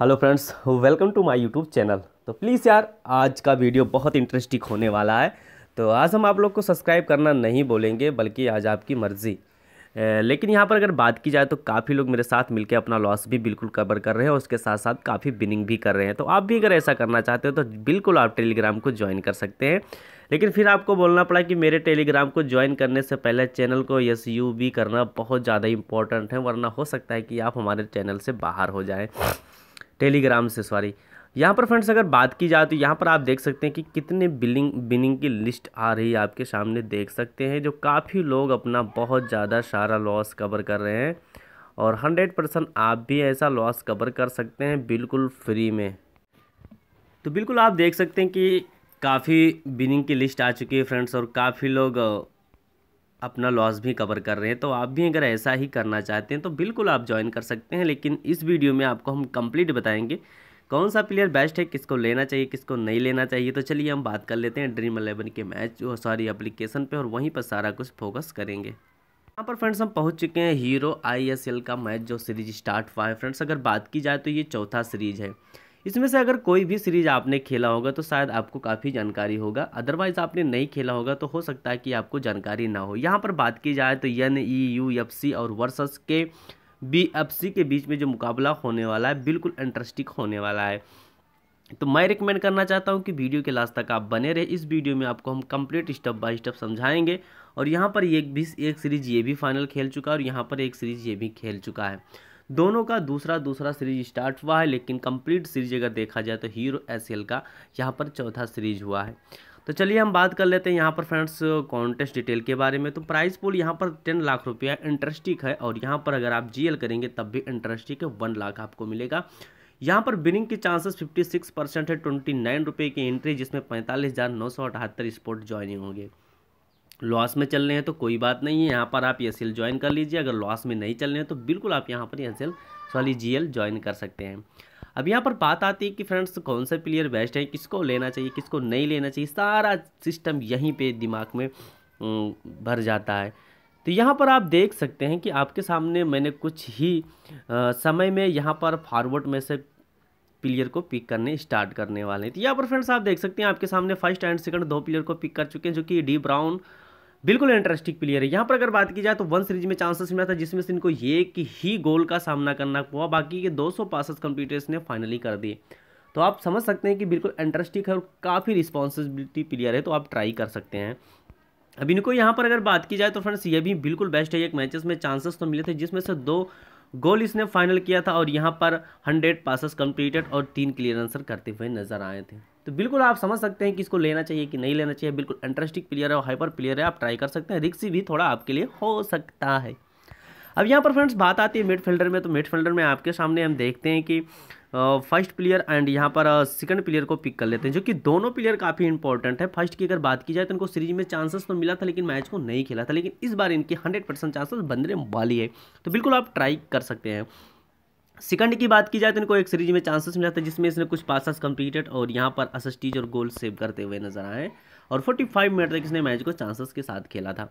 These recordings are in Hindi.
hello friends welcome to my YouTube channel तो प्लीज़ यार आज का वीडियो बहुत इंटरेस्टिंग होने वाला है तो आज हम आप लोग को सब्सक्राइब करना नहीं बोलेंगे बल्कि आज आपकी मर्ज़ी लेकिन यहाँ पर अगर बात की जाए तो काफ़ी लोग मेरे साथ मिलकर अपना लॉस भी बिल्कुल कवर कर रहे हैं और उसके साथ साथ काफ़ी बिनिंग भी कर रहे हैं तो आप भी अगर ऐसा करना चाहते हो तो बिल्कुल आप टेलीग्राम को ज्वाइन कर सकते हैं लेकिन फिर आपको बोलना पड़ा कि मेरे टेलीग्राम को ज्वाइन करने से पहले चैनल को एस यू भी करना बहुत ज़्यादा इंपॉर्टेंट है वरना हो सकता है कि आप हमारे चैनल से बाहर हो जाएँ टेलीग्राम से सॉरी यहाँ पर फ्रेंड्स अगर बात की जाए तो यहाँ पर आप देख सकते हैं कि कितने बिलिंग बिनिंग की लिस्ट आ रही है आपके सामने देख सकते हैं जो काफ़ी लोग अपना बहुत ज़्यादा सारा लॉस कवर कर रहे हैं और हंड्रेड परसेंट आप भी ऐसा लॉस कवर कर सकते हैं बिल्कुल फ्री में तो बिल्कुल आप देख सकते हैं कि काफ़ी बिनिंग की लिस्ट आ चुकी है फ्रेंड्स और काफ़ी लोग अपना लॉस भी कवर कर रहे हैं तो आप भी अगर ऐसा ही करना चाहते हैं तो बिल्कुल आप ज्वाइन कर सकते हैं लेकिन इस वीडियो में आपको हम कंप्लीट बताएंगे कौन सा प्लेयर बेस्ट है किसको लेना चाहिए किसको नहीं लेना चाहिए तो चलिए हम बात कर लेते हैं ड्रीम अलेवन के मैच सॉरी एप्लीकेशन पर और वहीं पर सारा कुछ फोकस करेंगे यहाँ पर फ्रेंड्स हम पहुंच चुके हैं हीरो आईएसएल का मैच जो सीरीज स्टार्ट हुआ है फ्रेंड्स अगर बात की जाए तो ये चौथा सीरीज है इसमें से अगर कोई भी सीरीज आपने खेला होगा तो शायद आपको काफ़ी जानकारी होगा अदरवाइज़ आपने नहीं खेला होगा तो हो सकता है कि आपको जानकारी ना हो यहाँ पर बात की जाए तो N E U F C और वर्सस के बी एफ सी के बीच में जो मुकाबला होने वाला है बिल्कुल इंटरेस्टिंग होने वाला है तो मैं रिकमेंड करना चाहता हूँ कि वीडियो के लास्ट तक आप बने रहे इस वीडियो में आपको हम कम्प्लीट स्टेप बाय स्टेप समझाएंगे और यहाँ पर एक भी एक सीरीज ये भी फाइनल खेल चुका है और यहाँ पर एक सीरीज ये भी खेल चुका है दोनों का दूसरा दूसरा सीरीज स्टार्ट हुआ है लेकिन कंप्लीट सीरीज अगर देखा जाए तो हीरो एस का यहाँ पर चौथा सीरीज हुआ है तो चलिए हम बात कर लेते हैं यहाँ पर फ्रेंड्स कॉन्टेस्ट डिटेल के बारे में तो प्राइस पोल यहाँ पर टेन लाख रुपया इंटरेस्टिक है और यहाँ पर अगर आप जीएल करेंगे तब भी इंटरेस्टिक वन लाख आपको मिलेगा यहाँ पर विनिंग के चांसेस 56 परसेंट है ट्वेंटी नाइन रुपये की एंट्री जिसमें पैंतालीस हज़ार नौ सौ अठहत्तर स्पोर्ट ज्वाइनिंग होंगे लॉस में चल रहे हैं तो कोई बात नहीं है यहाँ पर आप ये सेल ज्वाइन कर लीजिए अगर लॉस में नहीं चल रहे हैं तो बिल्कुल आप यहाँ पर ये e सेल सॉरी जी ज्वाइन कर सकते हैं अब यहाँ पर बात आती है कि फ्रेंड्स कौन से प्लेयर बेस्ट हैं किसको लेना चाहिए किसको नहीं लेना चाहिए सारा सिस्टम यहीं पर दिमाग में भर जाता है तो यहाँ पर आप देख सकते हैं कि आपके सामने मैंने कुछ ही आ, समय में यहाँ पर फॉरवर्ड में से प्लेयर को पिक करने स्टार्ट करने वाले हैं तो यहाँ पर फ्रेंड्स आप देख सकते हैं आपके सामने फर्स्ट एंड सेकंड दो प्लेयर को पिक कर चुके हैं जो कि डी ब्राउन बिल्कुल इंटरेस्टिंग प्लेयर है यहाँ पर अगर बात की जाए तो वन सीरीज में चांसेस मिला था जिसमें से इनको ये कि ही गोल का सामना करना हुआ बाकी के 200 सौ पासिस कंप्यूटर्स ने फाइनली कर दिए तो आप समझ सकते हैं कि बिल्कुल इंटरेस्टिंग है और काफ़ी रिस्पॉन्सिबिलिटी प्लेयर है तो आप ट्राई कर सकते हैं अब इनको यहाँ पर अगर बात की जाए तो फ्रेंड्स ये भी बिल्कुल बेस्ट है एक मैचेस में चांसेस तो मिले थे जिसमें से दो गोल इसने फाइनल किया था और यहाँ पर हंड्रेड पासिस कंप्लीटेड और तीन क्लियर आंसर करते हुए नजर आए थे तो बिल्कुल आप समझ सकते हैं कि इसको लेना चाहिए कि नहीं लेना चाहिए बिल्कुल इंटरेस्टिंग प्लेयर है और हाइपर प्लेयर है आप ट्राई कर सकते हैं रिक्स भी थोड़ा आपके लिए हो सकता है अब यहाँ पर फ्रेंड्स बात आती है मिडफील्डर में तो मिडफील्डर में आपके सामने हम देखते हैं कि फर्स्ट प्लेयर एंड यहाँ पर सेकंड प्लेयर को पिक कर लेते हैं जो कि दोनों प्लेयर काफ़ी इंपॉर्टेंट है फर्स्ट की अगर बात की जाए तो इनको सीरीज में चांसेस तो मिला था लेकिन मैच को नहीं खेला था लेकिन इस बार इनकी हंड्रेड परसेंट चांसेस बनने वाली है तो बिल्कुल आप ट्राई कर सकते हैं सेकंड की बात की जाए तो इनको एक सीरीज में चांसेस मिला था जिसमें इसने कुछ पासस कंप्लीटेड और यहाँ पर असस्टीज और गोल सेव करते हुए नजर आए और 45 मिनट तक इसने मैच को चांसेस के साथ खेला था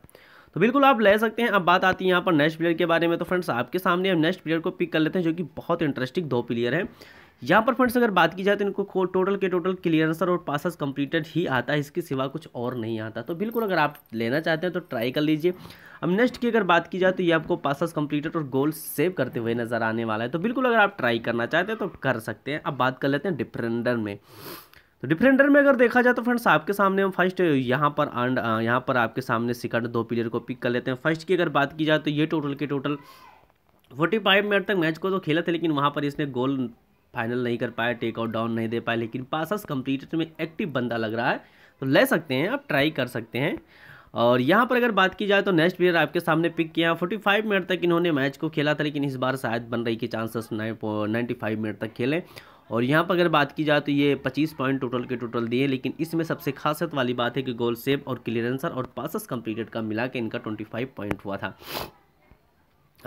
तो बिल्कुल आप ले सकते हैं अब बात आती है यहाँ पर नेक्स्ट प्लेयर के बारे में तो फ्रेंड्स आपके सामने हम नेक्स्ट प्लेयर को पिक कर लेते हैं जो कि बहुत इंटरेस्टिंग दो प्लेयर हैं यहाँ पर फ्रेंड्स अगर बात की जाए तो इनको टोटल के टोटल क्लियरेंसर और पासस कंप्लीटेड ही आता है इसके सिवा कुछ और नहीं आता तो बिल्कुल अगर आप लेना चाहते हैं तो ट्राई कर लीजिए अब नेक्स्ट की अगर बात की जाए तो ये आपको पासस कंप्लीटेड और गोल सेव करते हुए नज़र आने वाला है तो बिल्कुल अगर आप ट्राई करना चाहते हैं तो कर सकते हैं अब बात कर लेते हैं डिफरेंडर में तो डिफरेंडर में अगर देखा जाए तो फ्रेंड्स आपके सामने हम फर्स्ट यहाँ पर एंड यहाँ पर आपके सामने सिकंड दो प्लेयर को पिक कर लेते हैं फर्स्ट की अगर बात की जाए तो ये टोटल के टोटल फोर्टी फाइव मिनट तक मैच को तो खेला था लेकिन वहाँ पर इसने गोल फाइनल नहीं कर पाए टेकआउट डाउन नहीं दे पाए लेकिन पासस कंप्लीटेड में एक्टिव बंदा लग रहा है तो ले सकते हैं आप ट्राई कर सकते हैं और यहाँ पर अगर बात की जाए तो नेक्स्ट प्लेयर आपके सामने पिक किया 45 मिनट तक इन्होंने मैच को खेला था लेकिन इस बार शायद बन रही के चांसेस नाइन्टी फाइव मिनट तक खेलें और यहाँ पर अगर बात की जाए तो ये 25 पॉइंट टोटल के टोटल दिए लेकिन इसमें सबसे खासियत वाली बात है कि गोल सेव और क्लियरेंसर और पासस कंप्लीटेड का मिला के इनका 25 पॉइंट हुआ था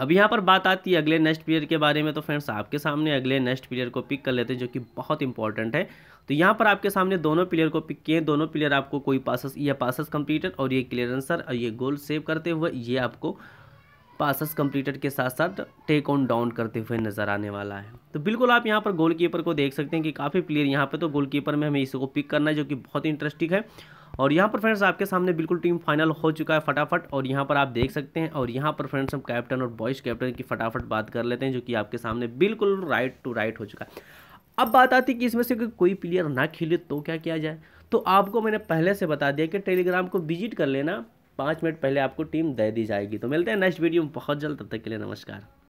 अब यहाँ पर बात आती है अगले नेक्स्ट प्लेयर के बारे में तो फ्रेंड्स आपके सामने अगले नेक्स्ट प्लेयर को पिक कर लेते हैं जो कि बहुत इंपॉर्टेंट है तो यहाँ पर आपके सामने दोनों प्लेयर को पिक किए दोनों प्लेयर आपको कोई पासस ये पासस कंप्लीटेड और ये क्लियरेंसर और ये गोल सेव करते हुए ये आपको पासस कंप्लीटेड के साथ साथ टेक ऑन डाउन करते हुए नजर आने वाला है तो बिल्कुल आप यहाँ पर गोलकीपर को देख सकते हैं कि काफ़ी प्लेयर यहाँ पर तो गोलकीपर में हमें इसको पिक करना है जो कि बहुत इंटरेस्टिंग है और यहाँ पर फ्रेंड्स आपके सामने बिल्कुल टीम फाइनल हो चुका है फटाफट और यहाँ पर आप देख सकते हैं और यहाँ पर फ्रेंड्स हम कैप्टन और बॉयज़ कैप्टन की फटाफट बात कर लेते हैं जो कि आपके सामने बिल्कुल राइट टू राइट हो चुका है अब बात आती है कि इसमें से कोई प्लेयर ना खेले तो क्या किया जाए तो आपको मैंने पहले से बता दिया कि टेलीग्राम को विजिट कर लेना पाँच मिनट पहले आपको टीम दे दी जाएगी तो मिलते हैं नेक्स्ट वीडियो में बहुत जल्द तब तक के लिए नमस्कार